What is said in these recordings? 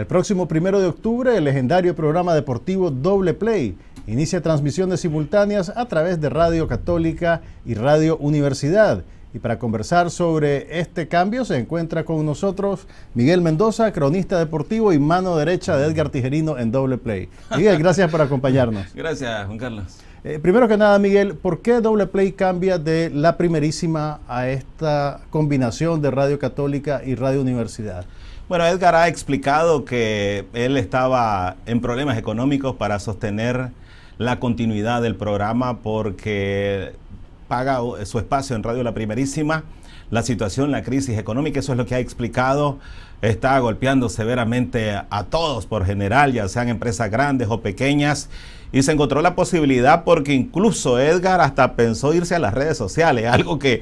El próximo primero de octubre, el legendario programa deportivo Doble Play inicia transmisiones simultáneas a través de Radio Católica y Radio Universidad. Y para conversar sobre este cambio se encuentra con nosotros Miguel Mendoza, cronista deportivo y mano derecha de Edgar Tijerino en Doble Play. Miguel, gracias por acompañarnos. Gracias, Juan Carlos. Eh, primero que nada, Miguel, ¿por qué Doble Play cambia de la primerísima a esta combinación de Radio Católica y Radio Universidad? Bueno, Edgar ha explicado que él estaba en problemas económicos para sostener la continuidad del programa porque paga su espacio en Radio La Primerísima. La situación, la crisis económica, eso es lo que ha explicado, está golpeando severamente a todos por general, ya sean empresas grandes o pequeñas. Y se encontró la posibilidad porque incluso Edgar hasta pensó irse a las redes sociales, algo que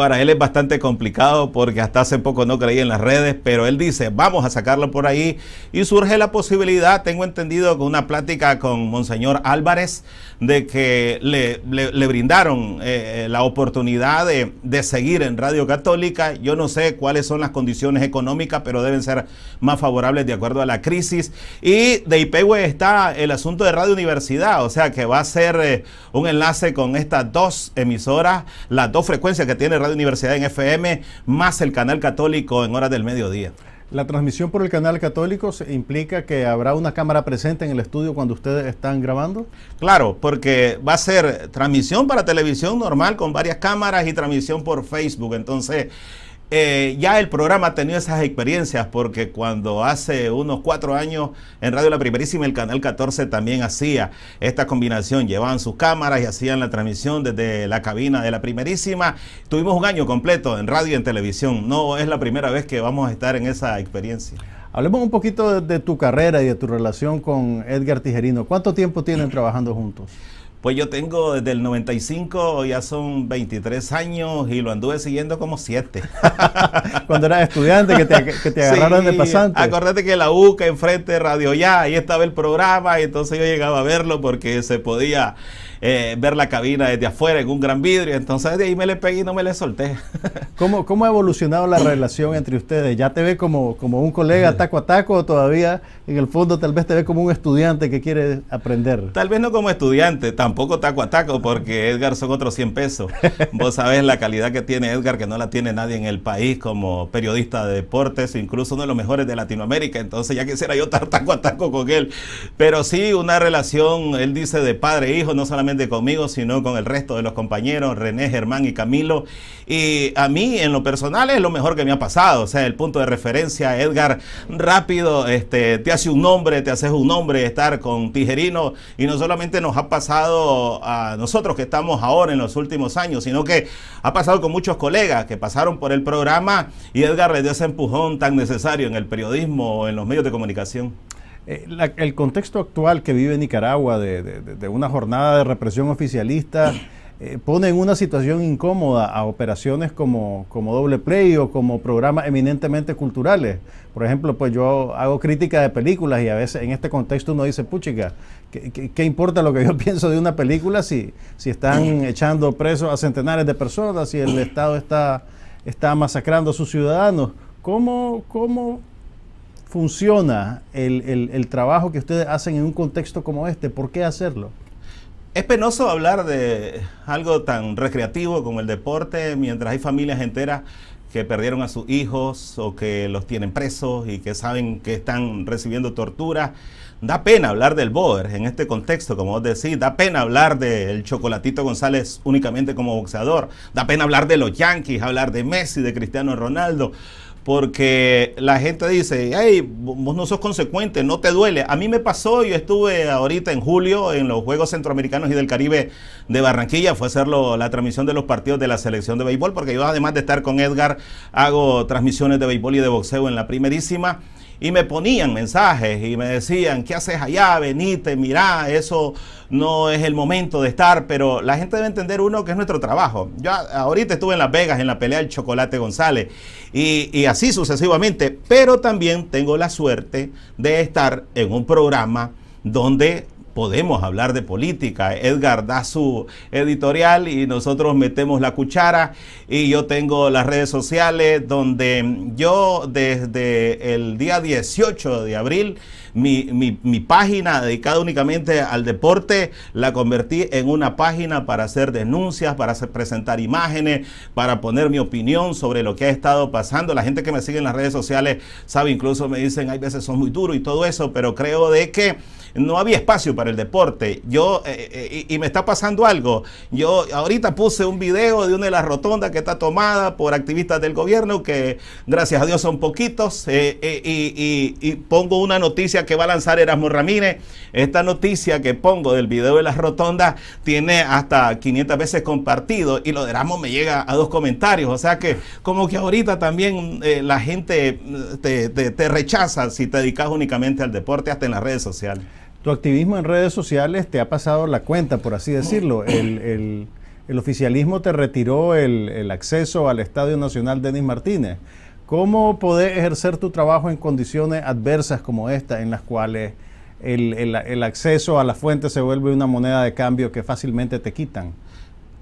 para él es bastante complicado porque hasta hace poco no creía en las redes, pero él dice, vamos a sacarlo por ahí. Y surge la posibilidad, tengo entendido con una plática con Monseñor Álvarez, de que le, brindaron eh, la oportunidad de, seguir en Radio Católica. Yo no sé cuáles son las condiciones económicas, pero deben ser más favorables de acuerdo a la crisis. Y de Ipegüe está el asunto de Radio Universidad, o sea que va a ser eh, un enlace con estas dos emisoras, las dos frecuencias que tiene Radio Universidad en FM, más el canal católico en horas del mediodía. La transmisión por el canal católico implica que habrá una cámara presente en el estudio cuando ustedes están grabando. Claro, porque va a ser transmisión para televisión normal con varias cámaras y transmisión por Facebook. Entonces, eh, ya el programa ha tenido esas experiencias porque cuando hace unos cuatro años en Radio La Primerísima el Canal 14 también hacía esta combinación, llevaban sus cámaras y hacían la transmisión desde la cabina de La Primerísima. Tuvimos un año completo en radio y en televisión, no es la primera vez que vamos a estar en esa experiencia. Hablemos un poquito de, de tu carrera y de tu relación con Edgar Tijerino. ¿Cuánto tiempo tienen trabajando juntos? Pues yo tengo desde el 95, ya son 23 años y lo anduve siguiendo como 7. Cuando eras estudiante, que te, agarraron de pasante. Acordate que la UCA enfrente de Radio Ya, ahí estaba el programa, y entonces yo llegaba a verlo porque se podía eh, ver la cabina desde afuera en un gran vidrio. Entonces de ahí me le pegué y no me le solté. ¿Cómo, cómo ha evolucionado la relación entre ustedes? ¿Ya te ve como, como un colega taco a taco o todavía en el fondo tal vez te ve como un estudiante que quiere aprender? Tal vez no como estudiante, tampoco taco a taco porque Edgar son otros 100 pesos. Vos sabés la calidad que tiene Edgar que no la tiene nadie en el país como periodista de deportes, incluso uno de los mejores de Latinoamérica. Entonces ya quisiera yo estar taco a taco con él. Pero sí, una relación, él dice, de padre-hijo, e no solamente conmigo, sino con el resto de los compañeros, René, Germán y Camilo. Y a mí, en lo personal, es lo mejor que me ha pasado. O sea, el punto de referencia, Edgar, rápido, este, te hace un nombre, te haces un nombre estar con Tijerino. Y no solamente nos ha pasado a nosotros que estamos ahora en los últimos años, sino que ha pasado con muchos colegas que pasaron por el programa y Edgar les dio ese empujón tan necesario en el periodismo o en los medios de comunicación. Eh, el contexto actual que vive Nicaragua de, una jornada de represión oficialista eh, pone en una situación incómoda a operaciones como, como Doble Play o como programas eminentemente culturales. Por ejemplo, pues yo hago crítica de películas y a veces en este contexto uno dice, puchica, ¿qué, importa lo que yo pienso de una película si, si están echando presos a centenares de personas, si el Estado está, está masacrando a sus ciudadanos? ¿Cómo, cómo funciona el, trabajo que ustedes hacen en un contexto como este? ¿Por qué hacerlo? Es penoso hablar de algo tan recreativo como el deporte mientras hay familias enteras que perdieron a sus hijos o que los tienen presos y que saben que están recibiendo tortura. Da pena hablar del Boer en este contexto, como vos decís. Da pena hablar del Chocolatito González únicamente como boxeador. Da pena hablar de los Yankees, hablar de Messi, de Cristiano Ronaldo porque la gente dice, ay, vos no sos consecuente, no te duele. A mí me pasó, yo estuve ahorita en julio en los Juegos Centroamericanos y del Caribe de Barranquilla, fue hacer la transmisión de los partidos de la selección de béisbol, porque yo además de estar con Edgar, hago transmisiones de béisbol y de boxeo en la primerísima y me ponían mensajes y me decían, ¿qué haces allá? Venite, mirá, eso no es el momento de estar, pero la gente debe entender uno que es nuestro trabajo. Yo ahorita estuve en Las Vegas en la pelea del Chocolate González y, y así sucesivamente, pero también tengo la suerte de estar en un programa donde podemos hablar de política. Edgar da su editorial y nosotros metemos la cuchara y yo tengo las redes sociales donde yo desde el día 18 de abril mi, página dedicada únicamente al deporte, la convertí en una página para hacer denuncias, para presentar imágenes, para poner mi opinión sobre lo que ha estado pasando. La gente que me sigue en las redes sociales sabe, incluso me dicen, hay veces son muy duros y todo eso, pero creo de que no había espacio para el deporte. Yo, eh, eh, y me está pasando algo. Yo ahorita puse un video de una de las rotondas que está tomada por activistas del gobierno, que gracias a Dios son poquitos, eh, y pongo una noticia que va a lanzar Erasmo Ramírez, esta noticia que pongo del video de las rotondas, tiene hasta 500 veces compartido y lo de Erasmo me llega a dos comentarios. O sea que como que ahorita también eh, la gente eh, te, te, rechaza si te dedicas únicamente al deporte, hasta en las redes sociales. Tu activismo en redes sociales te ha pasado la cuenta, por así decirlo. Mm. El, oficialismo te retiró el, el acceso al Estadio Nacional Denis Martínez. ¿Cómo podés ejercer tu trabajo en condiciones adversas como esta, en las cuales el, acceso a la fuente se vuelve una moneda de cambio que fácilmente te quitan?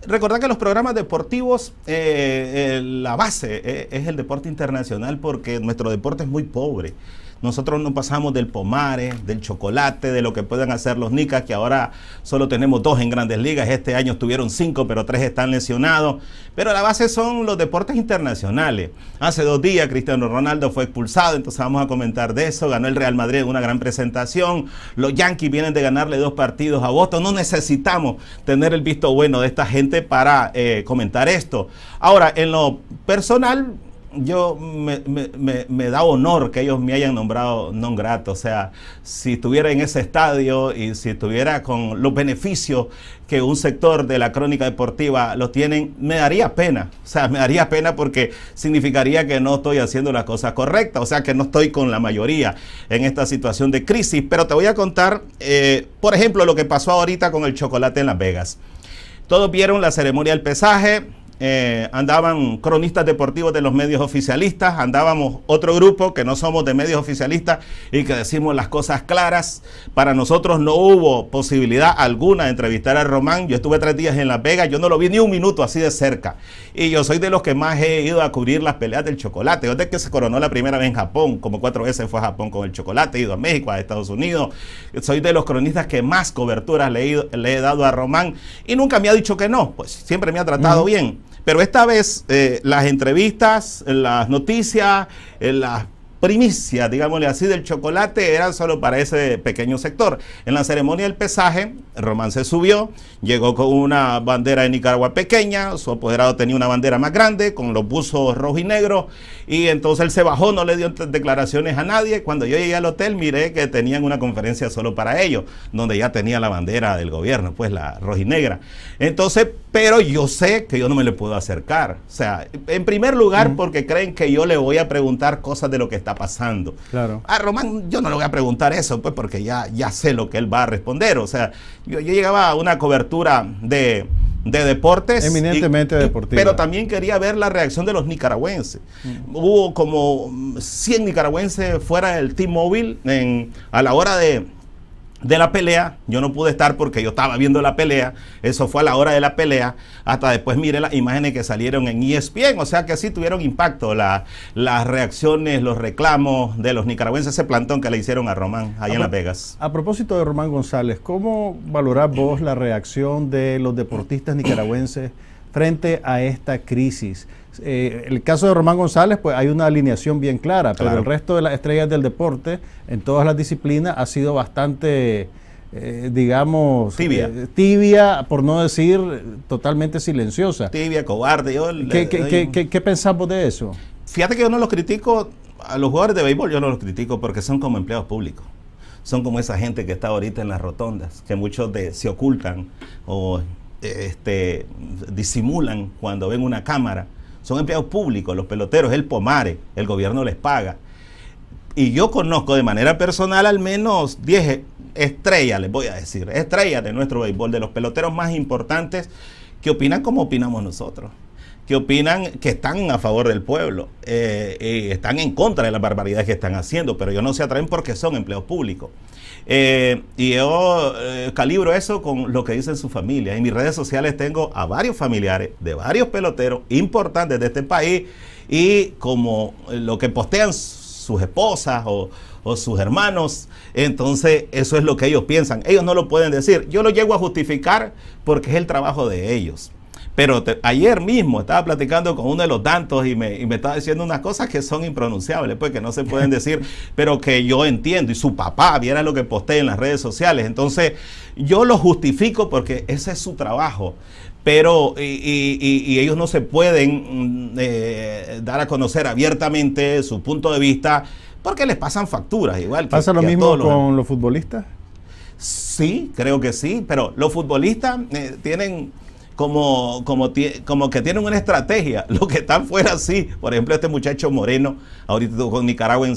Recordad que los programas deportivos, eh, eh, la base eh, es el deporte internacional porque nuestro deporte es muy pobre. Nosotros no pasamos del pomare, del chocolate, de lo que puedan hacer los Nicas, que ahora solo tenemos dos en grandes ligas. Este año estuvieron cinco, pero tres están lesionados. Pero la base son los deportes internacionales. Hace dos días Cristiano Ronaldo fue expulsado, entonces vamos a comentar de eso. Ganó el Real Madrid una gran presentación. Los Yankees vienen de ganarle dos partidos a Boston. No necesitamos tener el visto bueno de esta gente para eh, comentar esto. Ahora, en lo personal, yo me, me, me, da honor que ellos me hayan nombrado non grato. O sea, si estuviera en ese estadio y si estuviera con los beneficios que un sector de la crónica deportiva lo tienen, me daría pena. O sea, me daría pena porque significaría que no estoy haciendo las cosas correctas. O sea, que no estoy con la mayoría en esta situación de crisis. Pero te voy a contar, eh, por ejemplo, lo que pasó ahorita con el chocolate en Las Vegas. Todos vieron la ceremonia del pesaje eh, andaban cronistas deportivos de los medios oficialistas, andábamos otro grupo que no somos de medios oficialistas y que decimos las cosas claras. Para nosotros no hubo posibilidad alguna de entrevistar a Román. Yo estuve tres días en Las Vegas, yo no lo vi ni un minuto así de cerca. Y yo soy de los que más he ido a cubrir las peleas del chocolate. desde que se coronó la primera vez en Japón, como cuatro veces fue a Japón con el chocolate, he ido a México, a Estados Unidos. Soy de los cronistas que más coberturas le he, dado a Román y nunca me ha dicho que no, pues siempre me ha tratado bien. Pero esta vez eh, las entrevistas, las noticias, las primicia, digámosle así, del chocolate era solo para ese pequeño sector. En la ceremonia del pesaje, Román se subió, llegó con una bandera de Nicaragua pequeña, su apoderado tenía una bandera más grande, con los buzos rojo y negro, y entonces él se bajó, no le dio declaraciones a nadie. Cuando yo llegué al hotel, miré que tenían una conferencia solo para ellos, donde ya tenía la bandera del gobierno, pues la roja y negra. Entonces, pero yo sé que yo no me le puedo acercar. O sea, en primer lugar, porque creen que yo le voy a preguntar cosas de lo que está pasando. Claro. A ah, Román yo no le voy a preguntar eso, pues porque ya, ya sé lo que él va a responder. O sea, yo, llegaba a una cobertura de, de deportes. Eminentemente deportivo, Pero también quería ver la reacción de los nicaragüenses. Mm. Hubo como 100 nicaragüenses fuera del T-Mobile a la hora de de la pelea, yo no pude estar porque yo estaba viendo la pelea, eso fue a la hora de la pelea, hasta después mire las imágenes que salieron en ESPN, o sea que sí tuvieron impacto las reacciones, los reclamos de los nicaragüenses, ese plantón que le hicieron a Román allá en Las Vegas. A propósito de Román González, ¿cómo valorás vos la reacción de los deportistas nicaragüenses frente a esta crisis? Eh, el caso de Román González, pues hay una alineación bien clara, pero el resto de las estrellas del deporte en todas las disciplinas ha sido bastante, eh, digamos, eh, tibia. por no decir totalmente silenciosa. Tibia, cobarde. ¿Qué, pensamos de eso? Fíjate que yo no los critico, a los jugadores de béisbol yo no los critico porque son como empleados públicos. Son como esa gente que está ahorita en las rotondas, que muchos se ocultan o este, disimulan cuando ven una cámara son empleados públicos, los peloteros, el pomare, el gobierno les paga. Y yo conozco de manera personal al menos 10 estrellas, les voy a decir, estrellas de nuestro béisbol, de los peloteros más importantes que opinan como opinamos nosotros que opinan que están a favor del pueblo, eh, están en contra de las barbaridades que están haciendo, pero ellos no se atraen porque son empleos públicos. Eh, y yo eh, calibro eso con lo que dicen sus familias. En mis redes sociales tengo a varios familiares de varios peloteros importantes de este país y como lo que postean sus esposas o sus hermanos. Entonces, eso es lo que ellos piensan. Ellos no lo pueden decir. Yo lo llego a justificar porque es el trabajo de ellos. Pero ayer mismo estaba platicando con uno de los tantos y me, y estaba diciendo unas cosas que son impronunciables, pues que no se pueden decir, pero que yo entiendo. Y su papá, viera lo que posté en las redes sociales. Entonces, yo lo justifico porque ese es su trabajo pero y, y, ellos no se pueden mm, eh, dar a conocer abiertamente su punto de vista porque les pasan facturas igual. Que, ¿Pasa lo mismo con los futbolistas? Sí, creo que sí, pero los futbolistas eh, tienen como, como, que tienen una estrategia. lo que están fuera sí. Por ejemplo, este muchacho Moreno, ahorita con Nicaragua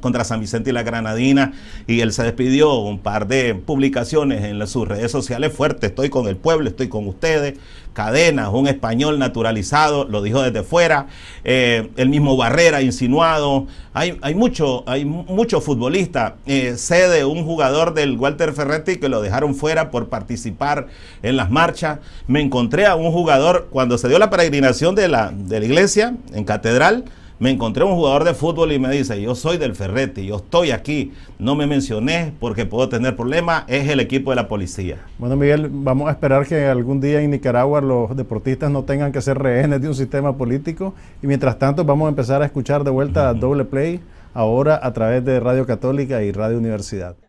contra San Vicente y la Granadina, y él se despidió un par de publicaciones en sus redes sociales fuerte, Estoy con el pueblo, estoy con ustedes. Cadenas, un español naturalizado, lo dijo desde fuera. Eh, el mismo Barrera insinuado. Hay, hay mucho, hay muchos futbolistas eh, sede un jugador del Walter Ferretti que lo dejaron fuera por participar en las marchas. Me encontré a un jugador, cuando se dio la peregrinación de la, de la iglesia en catedral, me encontré a un jugador de fútbol y me dice, yo soy del Ferrete, yo estoy aquí, no me mencioné porque puedo tener problemas, es el equipo de la policía. Bueno, Miguel, vamos a esperar que algún día en Nicaragua los deportistas no tengan que ser rehenes de un sistema político y mientras tanto vamos a empezar a escuchar de vuelta a Doble Play, ahora a través de Radio Católica y Radio Universidad.